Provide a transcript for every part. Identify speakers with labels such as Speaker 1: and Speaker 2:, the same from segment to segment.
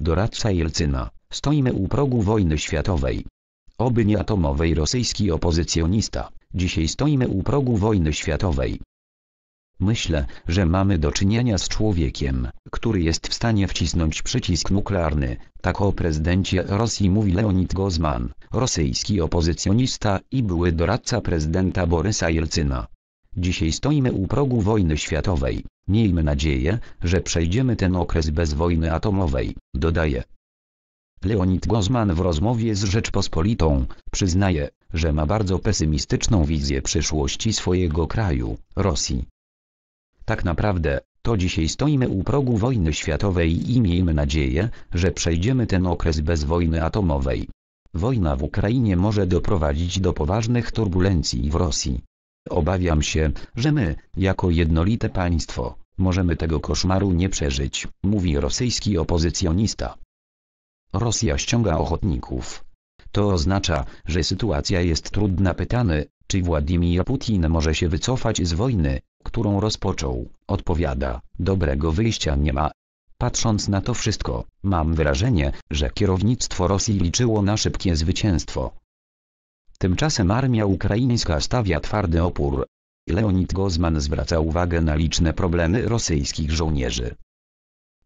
Speaker 1: Doradca Jelcyna, stoimy u progu wojny światowej. Oby nie atomowej rosyjski opozycjonista, dzisiaj stoimy u progu wojny światowej. Myślę, że mamy do czynienia z człowiekiem, który jest w stanie wcisnąć przycisk nuklearny, tak o prezydencie Rosji mówi Leonid Gozman, rosyjski opozycjonista i były doradca prezydenta Borysa Jelcyna. Dzisiaj stoimy u progu wojny światowej. Miejmy nadzieję, że przejdziemy ten okres bez wojny atomowej, dodaje. Leonid Gozman w rozmowie z Rzeczpospolitą przyznaje, że ma bardzo pesymistyczną wizję przyszłości swojego kraju, Rosji. Tak naprawdę, to dzisiaj stoimy u progu wojny światowej i miejmy nadzieję, że przejdziemy ten okres bez wojny atomowej. Wojna w Ukrainie może doprowadzić do poważnych turbulencji w Rosji, Obawiam się, że my, jako jednolite państwo, możemy tego koszmaru nie przeżyć, mówi rosyjski opozycjonista. Rosja ściąga ochotników. To oznacza, że sytuacja jest trudna. Pytany, czy Władimir Putin może się wycofać z wojny, którą rozpoczął, odpowiada, dobrego wyjścia nie ma. Patrząc na to wszystko, mam wrażenie, że kierownictwo Rosji liczyło na szybkie zwycięstwo. Tymczasem armia ukraińska stawia twardy opór. Leonid Gozman zwraca uwagę na liczne problemy rosyjskich żołnierzy.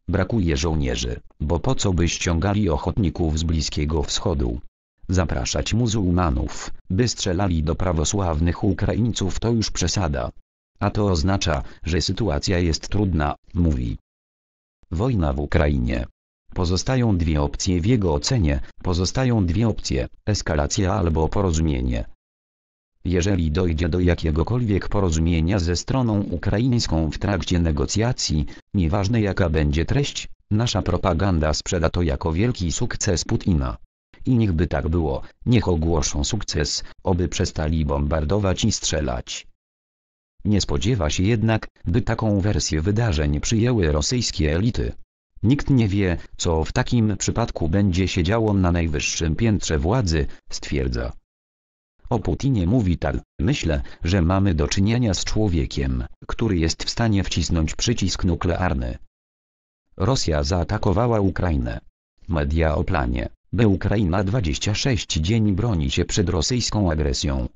Speaker 1: Brakuje żołnierzy, bo po co by ściągali ochotników z Bliskiego Wschodu? Zapraszać muzułmanów, by strzelali do prawosławnych Ukraińców to już przesada. A to oznacza, że sytuacja jest trudna, mówi. Wojna w Ukrainie Pozostają dwie opcje w jego ocenie, pozostają dwie opcje, eskalacja albo porozumienie. Jeżeli dojdzie do jakiegokolwiek porozumienia ze stroną ukraińską w trakcie negocjacji, nieważne jaka będzie treść, nasza propaganda sprzeda to jako wielki sukces Putina. I niechby tak było, niech ogłoszą sukces, oby przestali bombardować i strzelać. Nie spodziewa się jednak, by taką wersję wydarzeń przyjęły rosyjskie elity. Nikt nie wie, co w takim przypadku będzie się działo na najwyższym piętrze władzy, stwierdza. O Putinie mówi tak, myślę, że mamy do czynienia z człowiekiem, który jest w stanie wcisnąć przycisk nuklearny. Rosja zaatakowała Ukrainę. Media o planie, by Ukraina 26 dzień broni się przed rosyjską agresją.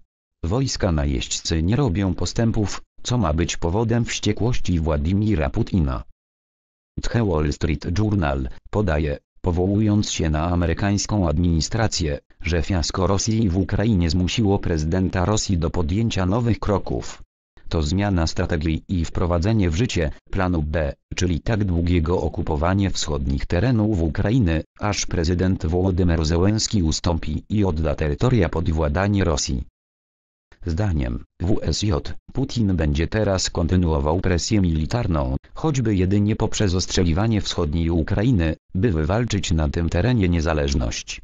Speaker 1: Wojska najeźdźcy nie robią postępów, co ma być powodem wściekłości Władimira Putina. The Wall Street Journal podaje, powołując się na amerykańską administrację, że fiasko Rosji w Ukrainie zmusiło prezydenta Rosji do podjęcia nowych kroków. To zmiana strategii i wprowadzenie w życie planu B, czyli tak długiego okupowanie wschodnich terenów Ukrainy, aż prezydent Wołodymyr Zełenski ustąpi i odda terytoria pod władanie Rosji. Zdaniem WSJ, Putin będzie teraz kontynuował presję militarną, choćby jedynie poprzez ostrzeliwanie wschodniej Ukrainy, by wywalczyć na tym terenie niezależność.